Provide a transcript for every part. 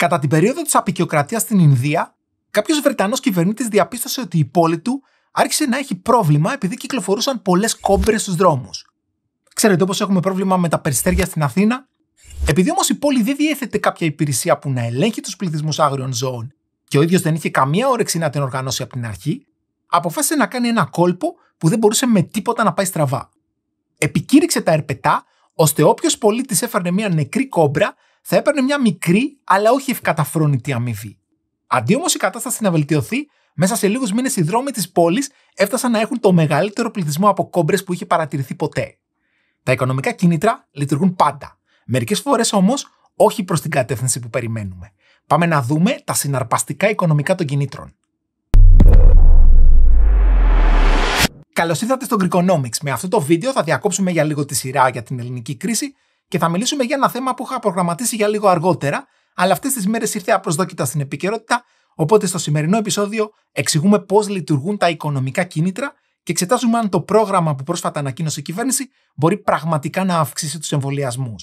Κατά την περίοδο της απεικιοκρατίας στην Ινδία, κάποιος Βρετανός κυβερνήτης διαπίστωσε ότι η πόλη του άρχισε να έχει πρόβλημα επειδή κυκλοφορούσαν πολλές κόμπρες στους δρόμους. Ξέρετε, όπως έχουμε πρόβλημα με τα περιστέρια στην Αθήνα. Επειδή όμως η πόλη δεν διέθετε κάποια υπηρεσία που να ελέγχει τους πληθυσμούς άγριων ζώων και ο ίδιος δεν είχε καμία όρεξη να την οργανώσει από την αρχή, αποφάσισε να κάνει ένα κόλπο που δεν μπορούσε με τίποτα να πάει στραβά. Επικήρυξε τα ερπετά ώστε όποιος πολίτης έφερνε μια νεκρή κόμπρα θα έπαιρνε μια μικρή αλλά όχι ευκαταφρόνητη αμοιβή. Αντί όμως η κατάσταση να βελτιωθεί, μέσα σε λίγους μήνες οι δρόμοι της πόλης έφτασαν να έχουν το μεγαλύτερο πληθυσμό από κόμπρες που είχε παρατηρηθεί ποτέ. Τα οικονομικά κίνητρα λειτουργούν πάντα. Μερικές φορές όμως όχι προς την κατεύθυνση που περιμένουμε. Πάμε να δούμε τα συναρπαστικά οικονομικά των κινήτρων. Καλώς ήρθατε στο Greekonomics. Με αυτό το βίντεο θα διακόψουμε για λίγο τη σειρά για την ελληνική κρίση και θα μιλήσουμε για ένα θέμα που είχα προγραμματίσει για λίγο αργότερα, αλλά αυτές τις μέρες ήρθε απροσδόκητα στην επικαιρότητα. Οπότε στο σημερινό επεισόδιο εξηγούμε πώς λειτουργούν τα οικονομικά κίνητρα και εξετάζουμε αν το πρόγραμμα που πρόσφατα ανακοίνωσε η κυβέρνηση μπορεί πραγματικά να αυξήσει τους εμβολιασμούς.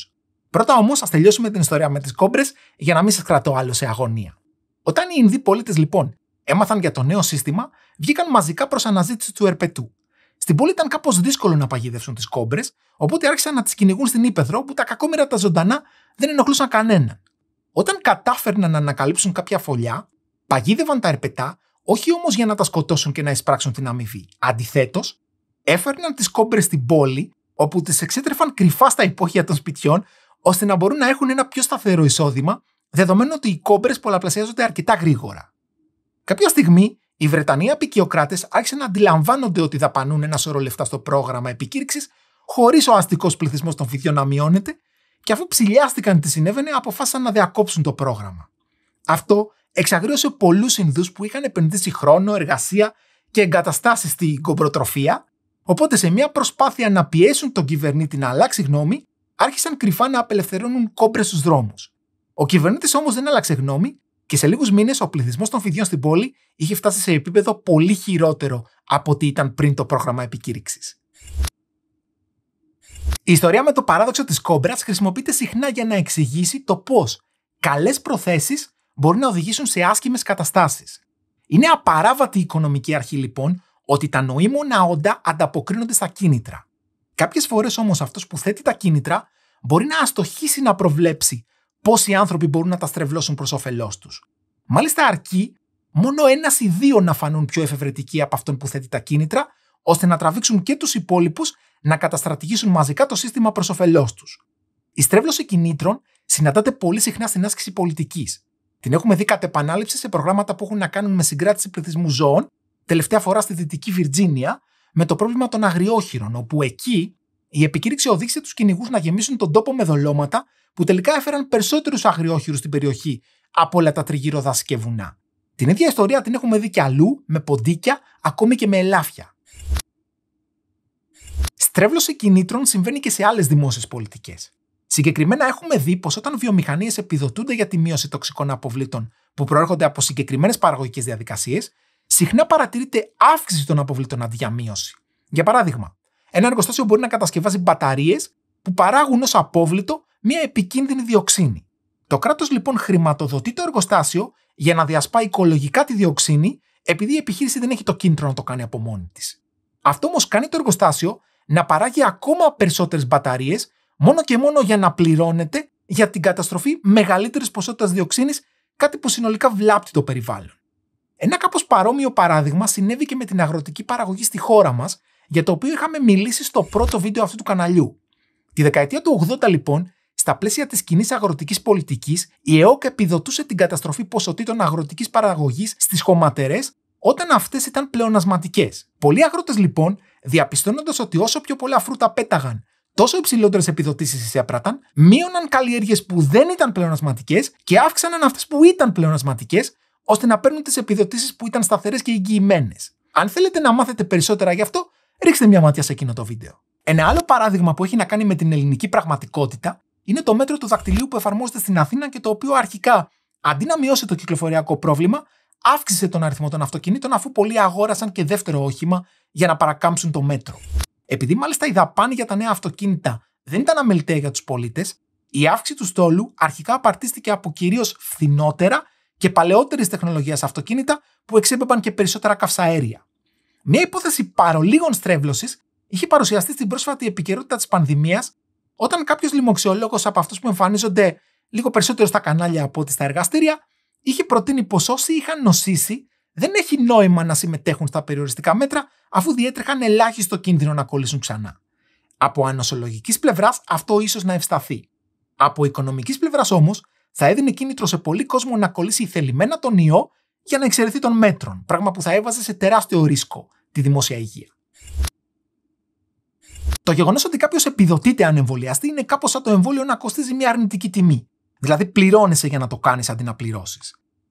Πρώτα όμως, ας τελειώσουμε την ιστορία με τις κόμπρες για να μην σας κρατώ άλλο σε αγωνία. Όταν οι Ινδοί πολίτες λοιπόν έμαθαν για το νέο σύστημα, βγήκαν μαζικά προς αναζήτηση του Ερπετού. Στην πόλη ήταν κάπως δύσκολο να παγιδεύσουν τις κόμπρες, Οπότε άρχισαν να τις κυνηγούν στην ύπεθρο που τα κακόμοιρα τα ζωντανά δεν ενοχλούσαν κανένα. Όταν κατάφερναν να ανακαλύψουν κάποια φωλιά, παγίδευαν τα ερπετά, όχι όμως για να τα σκοτώσουν και να εισπράξουν την αμοιβή. Αντιθέτως, έφερναν τις κόμπρες στην πόλη, όπου τις εξέτρεφαν κρυφά στα υπόγεια των σπιτιών, ώστε να μπορούν να έχουν ένα πιο σταθερό εισόδημα, δεδομένου ότι οι κόμπρες πολλαπλασιάζονται αρκετά γρήγορα. Κάποια στιγμή, οι Βρετανοί απεικιοκράτες άρχισαν να αντιλαμβάνονται ότι δαπανούν ένα σωρό λεφτά στο πρόγραμμα επικήρυξης χωρίς ο αστικός πληθυσμός των φυτιών να μειώνεται, και αφού ψηλιάστηκαν τι συνέβαινε, αποφάσισαν να διακόψουν το πρόγραμμα. Αυτό εξαγρίωσε πολλούς Ινδούς που είχαν επενδύσει χρόνο, εργασία και εγκαταστάσεις στην κομπροτροφία, οπότε σε μια προσπάθεια να πιέσουν τον κυβερνήτη να αλλάξει γνώμη, άρχισαν κρυφά να απελευθερώνουν κόμπρες στους δρόμους. Ο κυβερνήτης όμως δεν άλλαξε γνώμη και σε λίγους μήνες ο πληθυσμός των φιδιών στην πόλη είχε φτάσει σε επίπεδο πολύ χειρότερο από ό,τι ήταν πριν το πρόγραμμα επικήρυξης. Η ιστορία με το παράδοξο της κόμπρας χρησιμοποιείται συχνά για να εξηγήσει το πώς καλές προθέσεις μπορεί να οδηγήσουν σε άσχημες καταστάσεις. Είναι απαράβατη η οικονομική αρχή λοιπόν ότι τα νοήμωνα όντα ανταποκρίνονται στα κίνητρα. Κάποιες φορές όμως αυτός που θέτει τα κίνητρα μπορεί να αστοχήσει να προβλέψει πώ οι άνθρωποι μπορούν να τα στρεβλώσουν προς όφελός τους. Μάλιστα, αρκεί μόνο ένας ή δύο να φανούν πιο εφευρετικοί από αυτόν που θέτει τα κίνητρα, ώστε να τραβήξουν και τους υπόλοιπους να καταστρατηγήσουν μαζικά το σύστημα προς όφελός τους. Η στρέβλωση κινήτρων συναντάται πολύ συχνά στην άσκηση πολιτικής. Την έχουμε δει κατ' επανάληψη σε προγράμματα που έχουν να κάνουν με συγκράτηση πληθυσμού ζώων, τελευταία φορά στη Δυτική Βιρτζίνια, με το πρόβλημα των αγριόχειρων, όπου εκεί η επικήρυξη οδήγησε τους κυνηγούς να γεμίσουν τον τόπο με δολώματα που τελικά έφεραν περισσότερους αγριόχειρου στην περιοχή από όλα τα τριγύρω δάση και βουνά. Την ίδια ιστορία την έχουμε δει και αλλού, με ποντίκια, ακόμη και με ελάφια στρέβλωση κινήτρων συμβαίνει και σε άλλες δημόσιες πολιτικές. Συγκεκριμένα, έχουμε δει πως όταν βιομηχανίες επιδοτούνται για τη μείωση τοξικών αποβλήτων που προέρχονται από συγκεκριμένες παραγωγικές διαδικασίες, συχνά παρατηρείται αύξηση των αποβλήτων αντί για Για παράδειγμα, ένα εργοστάσιο μπορεί να κατασκευάζει μπαταρίες που παράγουν ως απόβλητο μια επικίνδυνη διοξίνη. Το κράτος λοιπόν χρηματοδοτεί το εργοστάσιο για να διασπά οικολογικά τη διοξίνη, επειδή η επιχείρηση δεν έχει το κίνητρο να το κάνει από μόνη της. Αυτό όμως κάνει το εργοστάσιο να παράγει ακόμα περισσότερες μπαταρίες, μόνο και μόνο για να πληρώνεται για την καταστροφή μεγαλύτερης ποσότητας διοξίνης, κάτι που συνολικά βλάπτει το περιβάλλον. Ένα κάπως παρόμοιο παράδειγμα συνέβη και με την αγροτική παραγωγή στη χώρα μας, για το οποίο είχαμε μιλήσει στο πρώτο βίντεο αυτού του καναλιού. Τη δεκαετία του 80 λοιπόν, στα πλαίσια της κοινή αγροτικής πολιτικής, η ΕΟΚ επιδοτούσε την καταστροφή ποσοτήτων αγροτικής παραγωγής στις χωματερές όταν αυτές ήταν πλεονασματικές. Πολλοί αγρότες λοιπόν διαπιστώνοντας ότι όσο πιο πολλά φρούτα πέταγαν, τόσο υψηλότερες επιδοτήσεις εισέπραταν, μείωναν καλλιέργειες που δεν ήταν πλεονασματικέ και αύξαναν αυτές που ήταν πλεονασματικέ, ώστε να παίρνουν τις επιδοτήσεις που ήταν σταθερές και εγγυημένες. Αν θέλετε να μάθετε περισσότερα γι' αυτό, ρίξτε μια ματιά σε εκείνο το βίντεο. Ένα άλλο παράδειγμα που έχει να κάνει με την ελληνική πραγματικότητα είναι το μέτρο του δακτυλίου που εφαρμόζεται στην Αθήνα και το οποίο αρχικά, αντί να μειώσει το κυκλοφοριακό πρόβλημα, αύξησε τον αριθμό των αυτοκινήτων αφού πολλοί αγόρασαν και δεύτερο όχημα για να παρακάμψουν το μέτρο. Επειδή μάλιστα η δαπάνη για τα νέα αυτοκίνητα δεν ήταν αμεληταία για τους πολίτες, η αύξηση του στόλου αρχικά απαρτίστηκε από κυρίως φθηνότερα και παλαιότερη τεχνολογία αυτοκίνητα που εξέπεμπαν και περισσότερα καυσαέρια. Μια υπόθεση παρολίγων στρέβλωσης είχε παρουσιαστεί στην πρόσφατη επικαιρότητα της πανδημίας, όταν κάποιος λοιμοξιολόγος από αυτούς που εμφανίζονται λίγο περισσότερο στα κανάλια από ότι στα εργαστήρια είχε προτείνει πως όσοι είχαν νοσήσει δεν έχει νόημα να συμμετέχουν στα περιοριστικά μέτρα, αφού διέτρεχαν ελάχιστο κίνδυνο να κολλήσουν ξανά. Από ανοσολογική πλευράς αυτό ίσως να ευσταθεί. Από οικονομικής πλευράς όμως, θα έδινε κίνητρο σε πολύ κόσμο να κολλήσει θελημένα τον ιό για να εξαιρεθεί των μέτρων, πράγμα που θα έβαζε σε τεράστιο ρίσκο τη δημόσια υγεία. Το γεγονός ότι κάποιος επιδοτείται αν εμβολιαστεί είναι κάπως σαν το εμβόλιο να κοστίζει μια αρνητική τιμή. Δηλαδή πληρώνεσαι για να το κάνεις αντί να πληρώσεις.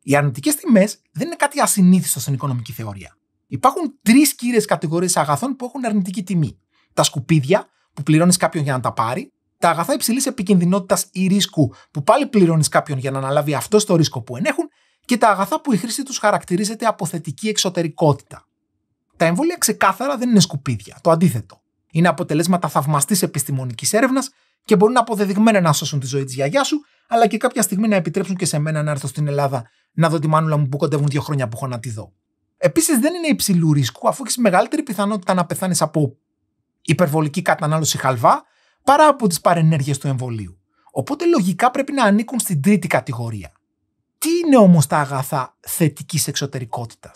Οι αρνητικές τιμές δεν είναι κάτι ασυνήθιστο στην οικονομική θεωρία. Υπάρχουν τρεις κύριες κατηγορίες αγαθών που έχουν αρνητική τιμή. Τα σκουπίδια, που πληρώνεις κάποιον για να τα πάρει, τα αγαθά υψηλής επικινδυνότητας ή ρίσκου, που πάλι πληρώνεις κάποιον για να αναλάβει αυτό το ρίσκο που ενέχουν, και τα αγαθά που η χρήση τους χαρακτηρίζεται από θετική εξωτερικότητα. Τα εμβόλια ξεκάθαρα δεν είναι σκουπίδια, το αντίθετο. Είναι αποτελέσματα θαυμαστής επιστημονικής έρευνας και μπορούν αποδεδειγμένα να σώσουν τη ζωή της γιαγιάς σου αλλά και κάποια στιγμή να επιτρέψουν και σε μένα να έρθω στην Ελλάδα να δω τη μάνουλα μου που κοντεύουν δύο χρόνια που έχω να τη δω. Επίσης, δεν είναι υψηλού ρίσκου, αφού έχεις μεγαλύτερη πιθανότητα να πεθάνεις από υπερβολική κατανάλωση χαλβά παρά από τις παρενέργειες του εμβολίου. Οπότε λογικά πρέπει να ανήκουν στην τρίτη κατηγορία. Τι είναι όμως τα αγαθά θετικής εξωτερικότητα.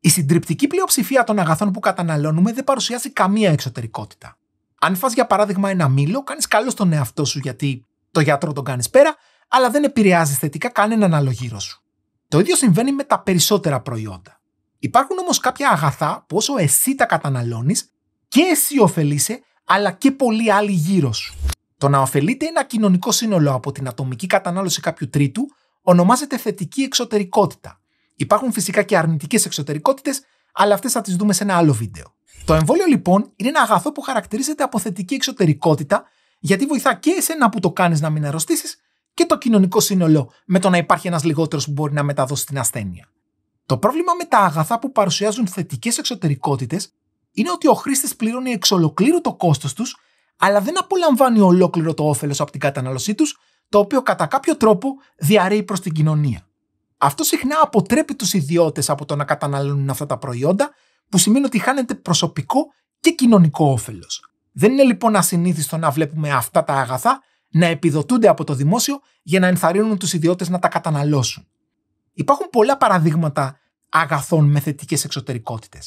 Η συντριπτική πλειοψηφία των αγαθών που καταναλώνουμε δεν παρουσιάζει καμία εξωτερικότητα. Αν φας για παράδειγμα ένα μήλο, κάνεις καλό στον εαυτό σου γιατί το γιατρό τον κάνεις πέρα, αλλά δεν επηρεάζεις θετικά κανέναν άλλο γύρω σου. Το ίδιο συμβαίνει με τα περισσότερα προϊόντα. Υπάρχουν όμως κάποια αγαθά που όσο εσύ τα καταναλώνεις και εσύ ωφελείσαι, αλλά και πολλοί άλλοι γύρω σου. Το να ωφελείται ένα κοινωνικό σύνολο από την ατομική κατανάλωση κάποιου τρίτου ονομάζεται θετική εξωτερικότητα. Υπάρχουν φυσικά και αρνητικές εξωτερικότητες αλλά αυτές θα τις δούμε σε ένα άλλο βίντεο. Το εμβόλιο λοιπόν είναι ένα αγαθό που χαρακτηρίζεται από θετική εξωτερικότητα, γιατί βοηθά και εσένα που το κάνεις να μην αρρωστήσεις και το κοινωνικό σύνολο με το να υπάρχει ένας λιγότερος που μπορεί να μεταδώσει την ασθένεια. Το πρόβλημα με τα αγαθά που παρουσιάζουν θετικές εξωτερικότητες είναι ότι ο χρήστης πληρώνει εξ ολοκλήρου το κόστος τους, αλλά δεν απολαμβάνει ολόκληρο το όφελος από την κατανάλωσή τους, το οποίο κατά κάποιο τρόπο διαρρέει προς την κοινωνία. Αυτό συχνά αποτρέπει τους ιδιώτες από το να καταναλώνουν αυτά τα προϊόντα, που σημαίνει ότι χάνεται προσωπικό και κοινωνικό όφελος. Δεν είναι λοιπόν ασυνήθιστο να βλέπουμε αυτά τα αγαθά να επιδοτούνται από το δημόσιο για να ενθαρρύνουν τους ιδιώτες να τα καταναλώσουν. Υπάρχουν πολλά παραδείγματα αγαθών με θετικές εξωτερικότητες.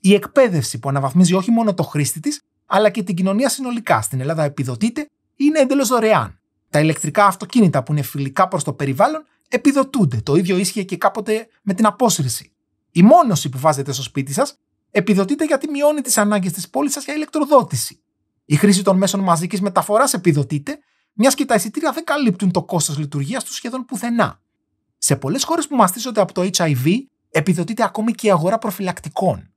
Η εκπαίδευση που αναβαθμίζει όχι μόνο το χρήστη της, αλλά και την κοινωνία συνολικά στην Ελλάδα επιδοτείται είναι εντελώς δωρεάν. Τα ηλεκτρικά αυτοκίνητα που είναι φιλικά προς το περιβάλλον επιδοτούνται. Το ίδιο ίσχυε και κάποτε με την απόσυρση. Η μόνωση που βάζετε στο σπίτι σας επιδοτείται γιατί μειώνει τις ανάγκες της πόλης σας για ηλεκτροδότηση. Η χρήση των μέσων μαζικής μεταφοράς επιδοτείται, μιας και τα εισιτήρια δεν καλύπτουν το κόστος λειτουργίας τους σχεδόν πουθενά. Σε πολλές χώρες που μαστίζονται από το HIV, επιδοτείται ακόμη και η αγορά προφυλακτικών.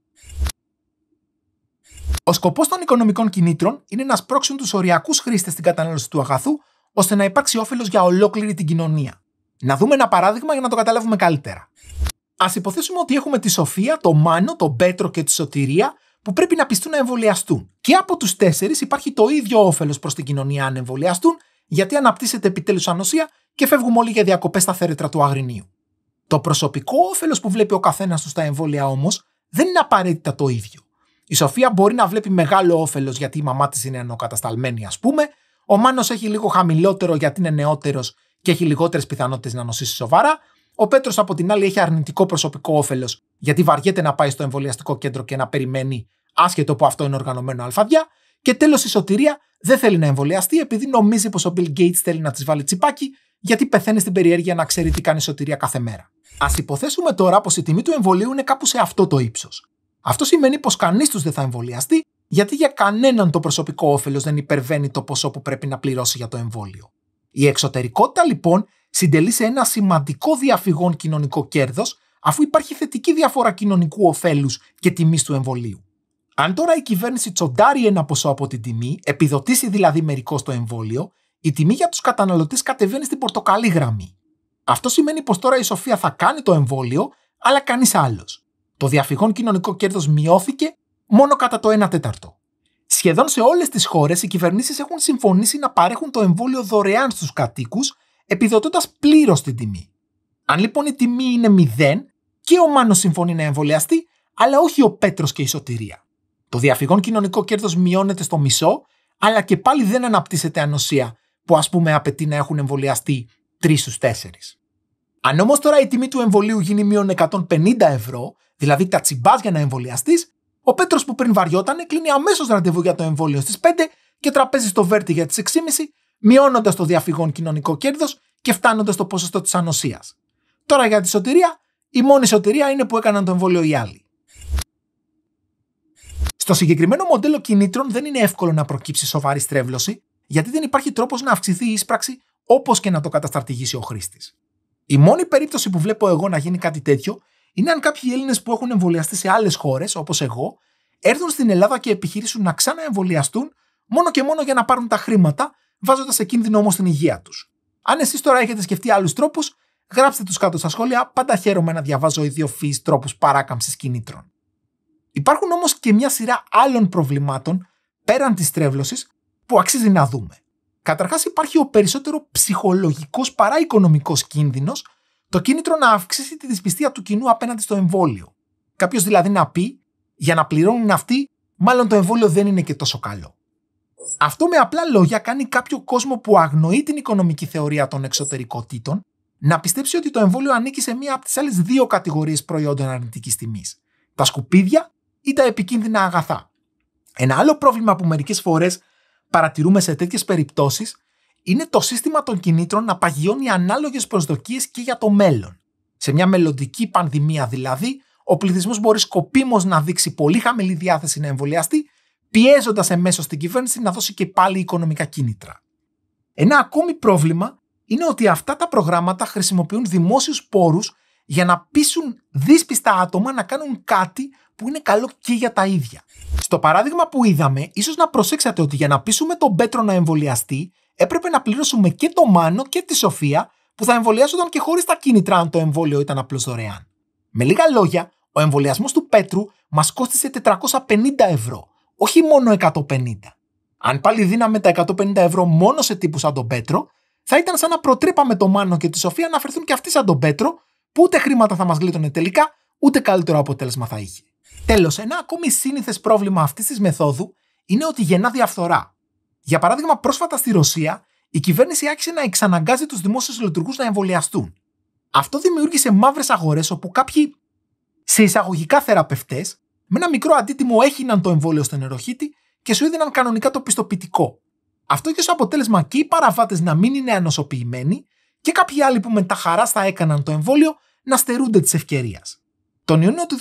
Ο σκοπός των οικονομικών κινήτρων είναι να σπρώξουν τους οριακούς χρήστες στην κατανάλωση του αγαθού, ώστε να υπάρξει όφελος για ολόκληρη την κοινωνία. Να δούμε ένα παράδειγμα για να το καταλάβουμε καλύτερα. Ας υποθέσουμε ότι έχουμε τη Σοφία, το Μάνο, τον Πέτρο και τη Σωτηρία που πρέπει να πιστούν να εμβολιαστούν. Και από τους τέσσερις υπάρχει το ίδιο όφελος προς την κοινωνία αν εμβολιαστούν, γιατί αναπτύσσεται επιτέλους ανοσία και φεύγουμε όλοι για διακοπές στα θέρετρα του Αγρινίου. Το προσωπικό όφελος που βλέπει ο καθένας τους στα εμβόλια όμως δεν είναι απαραίτητα το ίδιο. Η Σοφία μπορεί να βλέπει μεγάλο όφελος γιατί η μαμά της είναι ανοκατασταλμένη, ας πούμε, ο Μάνος έχει λίγο χαμηλότερο γιατί είναι νεότερος και έχει λιγότερες πιθανότητες να νοσήσει σοβαρά. Ο Πέτρος, από την άλλη, έχει αρνητικό προσωπικό όφελος, γιατί βαριέται να πάει στο εμβολιαστικό κέντρο και να περιμένει, άσχετο που αυτό είναι οργανωμένο αλφαδιά. Και τέλος, η σωτηρία δεν θέλει να εμβολιαστεί, επειδή νομίζει πως ο Bill Gates θέλει να της βάλει τσιπάκι, γιατί πεθαίνει στην περιέργεια να ξέρει τι κάνει η σωτηρία κάθε μέρα. Ας υποθέσουμε τώρα πως η τιμή του εμβολίου είναι κάπου σε αυτό το ύψος. Αυτό σημαίνει πως κανείς τους δεν θα εμβολιαστεί, γιατί για κανέναν το προσωπικό όφελος δεν υπερβαίνει το ποσό που πρέπει να πληρώσει για το εμβόλιο. Η εξωτερικότητα λοιπόν συντελεί σε ένα σημαντικό διαφυγόν κοινωνικό κέρδος, αφού υπάρχει θετική διαφορά κοινωνικού ωφέλους και τιμής του εμβολίου. Αν τώρα η κυβέρνηση τσοντάρει ένα ποσό από την τιμή, επιδοτήσει δηλαδή μερικό το εμβόλιο, η τιμή για τους καταναλωτές κατεβαίνει στην πορτοκαλί γραμμή. Αυτό σημαίνει πως τώρα η Σοφία θα κάνει το εμβόλιο, αλλά κανείς άλλος. Το διαφυγόν κοινωνικό κέρδος μειώθηκε μόνο κατά το 1 τέταρτο. Σχεδόν σε όλες τις χώρες οι κυβερνήσεις έχουν συμφωνήσει να παρέχουν το εμβόλιο δωρεάν στους κατοίκους, επιδοτώντας πλήρως την τιμή. Αν λοιπόν η τιμή είναι 0, και ο Μάνος συμφωνεί να εμβολιαστεί, αλλά όχι ο Πέτρος και η Σωτηρία. Το διαφυγόν κοινωνικό κέρδος μειώνεται στο μισό, αλλά και πάλι δεν αναπτύσσεται ανοσία που ας πούμε απαιτεί να έχουν εμβολιαστεί 3 στου 4. Αν όμως τώρα η τιμή του εμβολίου γίνει μείον 150 ευρώ, δηλαδή τα τσιμπάς για να εμβολιαστείς, ο Πέτρος που πριν βαριόταν κλείνει αμέσως ραντεβού για το εμβόλιο στις 5 και τραπέζι στο Βέρτι για τις 6.30, μειώνοντας το διαφυγόν κοινωνικό κέρδος και φτάνοντας το ποσοστό της ανοσίας. Τώρα για τη σωτηρία, η μόνη σωτηρία είναι που έκαναν το εμβόλιο οι άλλοι. Στο συγκεκριμένο μοντέλο κινήτρων δεν είναι εύκολο να προκύψει σοβαρή στρέβλωση, γιατί δεν υπάρχει τρόπος να αυξηθεί η ίσπραξη όπως και να το καταστρατηγήσει ο χρήστης. Η μόνη περίπτωση που βλέπω εγώ να γίνει κάτι τέτοιο είναι αν κάποιοι Έλληνες που έχουν εμβολιαστεί σε άλλες χώρες, όπως εγώ, έρθουν στην Ελλάδα και επιχειρήσουν να ξαναεμβολιαστούν μόνο και μόνο για να πάρουν τα χρήματα, βάζοντας σε κίνδυνο όμως την υγεία τους. Αν εσείς τώρα έχετε σκεφτεί άλλους τρόπους, γράψτε τους κάτω στα σχόλια. Πάντα χαίρομαι να διαβάζω ιδιοφυεί τρόπους παράκαμψης κινήτρων. Υπάρχουν όμως και μια σειρά άλλων προβλημάτων πέραν της τρέβλωσης που αξίζει να δούμε. Καταρχάς, υπάρχει ο περισσότερο ψυχολογικός παρά οικονομικός κίνδυνος το κίνητρο να αυξήσει τη δυσπιστία του κοινού απέναντι στο εμβόλιο. Κάποιος δηλαδή να πει, για να πληρώνουν αυτοί, μάλλον το εμβόλιο δεν είναι και τόσο καλό. Αυτό με απλά λόγια κάνει κάποιο κόσμο που αγνοεί την οικονομική θεωρία των εξωτερικότητων να πιστέψει ότι το εμβόλιο ανήκει σε μία από τις άλλες δύο κατηγορίες προϊόντων αρνητικής τιμής: τα σκουπίδια ή τα επικίνδυνα αγαθά. Ένα άλλο πρόβλημα που μερικές φορές παρατηρούμε σε τέτοιες περιπτώσεις είναι το σύστημα των κινήτρων να παγιώνει ανάλογες προσδοκίες και για το μέλλον. Σε μια μελλοντική πανδημία δηλαδή, ο πληθυσμός μπορεί σκοπίμως να δείξει πολύ χαμηλή διάθεση να εμβολιαστεί, πιέζοντας εμέσως την κυβέρνηση να δώσει και πάλι οικονομικά κίνητρα. Ένα ακόμη πρόβλημα είναι ότι αυτά τα προγράμματα χρησιμοποιούν δημόσιους πόρους για να πείσουν δύσπιστα άτομα να κάνουν κάτι που είναι καλό και για τα ίδια. Στο παράδειγμα που είδαμε, ίσως να προσέξατε ότι για να πείσουμε τον Πέτρο να εμβολιαστεί, έπρεπε να πληρώσουμε και το Μάνο και τη Σοφία που θα εμβολιάζονταν και χωρίς τα κίνητρα αν το εμβόλιο ήταν απλώς δωρεάν. Με λίγα λόγια, ο εμβολιασμός του Πέτρου μας κόστησε 450 ευρώ, όχι μόνο 150. Αν πάλι δίναμε τα 150 ευρώ μόνο σε τύπους σαν τον Πέτρο, θα ήταν σαν να προτρέπαμε το Μάνο και τη Σοφία να φερθούν και αυτοί σαν τον Πέτρο, που ούτε χρήματα θα μας γλίτωνε τελικά, ούτε καλύτερο αποτέλεσμα θα είχε. Τέλος, ένα ακόμη σύνηθες πρόβλημα αυτής της μεθόδου είναι ότι γεννά διαφθορά. Για παράδειγμα, πρόσφατα στη Ρωσία, η κυβέρνηση άρχισε να εξαναγκάζει τους δημόσιους λειτουργούς να εμβολιαστούν. Αυτό δημιούργησε μαύρες αγορές όπου κάποιοι σε εισαγωγικά θεραπευτές με ένα μικρό αντίτιμο έχιναν το εμβόλιο στον νεροχύτη και σου έδιναν κανονικά το πιστοποιητικό. Αυτό είχε ως αποτέλεσμα και οι παραβάτες να μην είναι ανοσοποιημένοι και κάποιοι άλλοι που με τα χαράς θα έκαναν το εμβόλιο να στερούνται της ευκαιρίας. Τον Ιούνιο του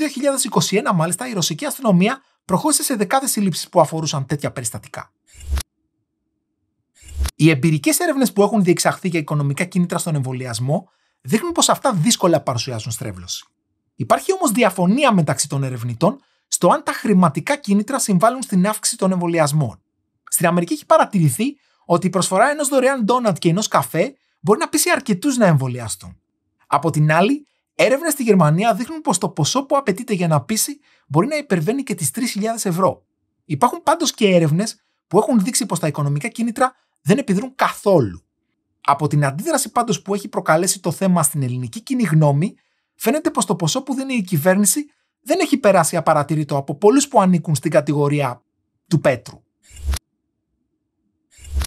2021, μάλιστα, η ρωσική αστυνομία προχώρησε σε δεκάδες σύλληψεις που αφορούσαν τέτοια περιστατικά. Οι εμπειρικές έρευνες που έχουν διεξαχθεί για οικονομικά κίνητρα στον εμβολιασμό δείχνουν πως αυτά δύσκολα παρουσιάζουν στρέβλωση. Υπάρχει όμως διαφωνία μεταξύ των ερευνητών στο αν τα χρηματικά κίνητρα συμβάλλουν στην αύξηση των εμβολιασμών. Στην Αμερική έχει παρατηρηθεί ότι η προσφορά ενός δωρεάν ντόνατ και ενός καφέ μπορεί να πείσει αρκετούς να εμβολιαστούν. Από την άλλη, έρευνες στη Γερμανία δείχνουν πως το ποσό που απαιτείται για να πείσει μπορεί να υπερβαίνει και τις 3.000 ευρώ. Υπάρχουν πάντως και έρευνες που έχουν δείξει πως τα οικονομικά κίνητρα δεν επιδρούν καθόλου. Από την αντίδραση πάντως που έχει προκαλέσει το θέμα στην ελληνική κοινή γνώμη, φαίνεται πως το ποσό που δίνει η κυβέρνηση δεν έχει περάσει απαρατηρητό από πολλούς που ανήκουν στην κατηγορία του Πέτρου.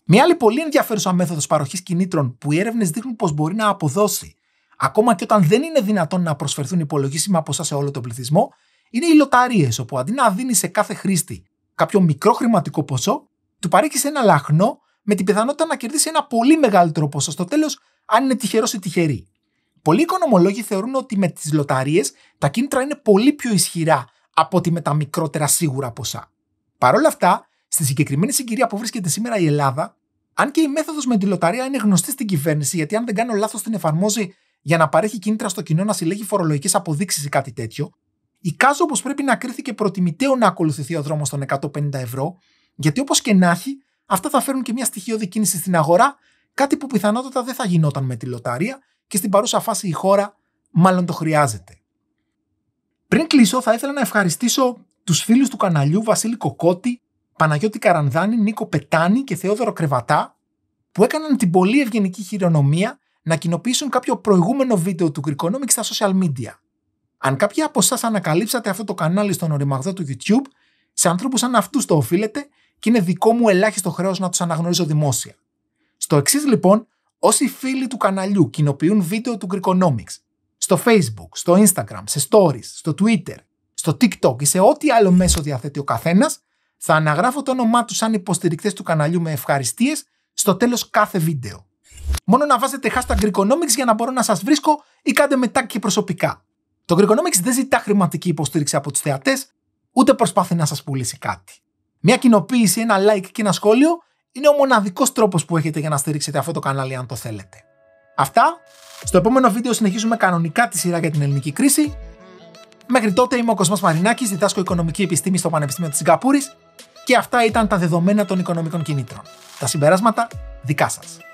Μια άλλη πολύ ενδιαφέρουσα μέθοδος παροχής κινήτρων που οι έρευνες δείχνουν πως μπορεί να αποδώσει, ακόμα και όταν δεν είναι δυνατόν να προσφερθούν υπολογίσιμα ποσά σε όλο τον πληθυσμό, είναι οι λοταρίες, όπου αντί να δίνεις σε κάθε χρήστη κάποιο μικρό χρηματικό ποσό, του παρέχεις ένα λαχνό με την πιθανότητα να κερδίσει ένα πολύ μεγαλύτερο ποσό στο τέλος, αν είναι τυχερός ή τυχερή. Πολλοί οικονομολόγοι θεωρούν ότι με τις λοταρίες τα κίνητρα είναι πολύ πιο ισχυρά από ότι με τα μικρότερα σίγουρα ποσά. Παρ' όλα αυτά, στη συγκεκριμένη συγκυρία που βρίσκεται σήμερα η Ελλάδα, αν και η μέθοδος με τη λοταρία είναι γνωστή στην κυβέρνηση, γιατί αν δεν κάνω λάθος την εφαρμόζει για να παρέχει κίνητρα στο κοινό να συλλέγει φορολογικές αποδείξεις ή κάτι τέτοιο, όπω πω πρέπει να κρίθηκε προτιμητέο να ακολουθηθεί ο δρόμος των 150 ευρώ, γιατί όπως και να έχει, αυτά θα φέρουν και μια στοιχειώδη κίνηση στην αγορά, κάτι που πιθανότατα δεν θα γινόταν με τη λοταρία και στην παρούσα φάση η χώρα μάλλον το χρειάζεται. Πριν κλείσω, θα ήθελα να ευχαριστήσω τους φίλους του καναλιού Βασίλη Κοκότη, Παναγιώτη Καρανδάνη, Νίκο Πετάνη και Θεόδωρο Κρεβατά, που έκαναν την πολύ ευγενική χειρονομία να κοινοποιήσουν κάποιο προηγούμενο βίντεο του Greekonomics στα social media. Αν κάποιοι από εσάς ανακαλύψατε αυτό το κανάλι στον οριμαγδό του YouTube, σε ανθρώπους σαν αυτούς το οφείλετε και είναι δικό μου ελάχιστο χρέος να τους αναγνωρίζω δημόσια. Στο εξής λοιπόν, όσοι φίλοι του καναλιού κοινοποιούν βίντεο του Greekonomics στο Facebook, στο Instagram, σε stories, στο Twitter, στο TikTok ή σε ό,τι άλλο μέσο διαθέτει ο καθένας, θα αναγράφω το όνομά τους σαν υποστηρικτές του καναλιού με ευχαριστίες στο τέλος κάθε βίντεο. Μόνο να βάζετε hashtag Greekonomics για να μπορώ να σας βρίσκω ή κάντε μετά και προσωπικά. Το Greekonomics δεν ζητά χρηματική υποστήριξη από τους θεατές, ούτε προσπάθει να σας πουλήσει κάτι. Μια κοινοποίηση, ένα like και ένα σχόλιο είναι ο μοναδικός τρόπος που έχετε για να στηρίξετε αυτό το κανάλι αν το θέλετε. Αυτά. Στο επόμενο βίντεο συνεχίζουμε κανονικά τη σειρά για την ελληνική κρίση. Μέχρι τότε είμαι ο Κοσμάς Μαρινάκης, διδάσκω οικονομική επιστήμη στο Πανεπιστήμιο της Σιγκαπούρης και αυτά ήταν τα δεδομένα των οικονομικών κινήτρων. Τα συμπεράσματα δικά σας.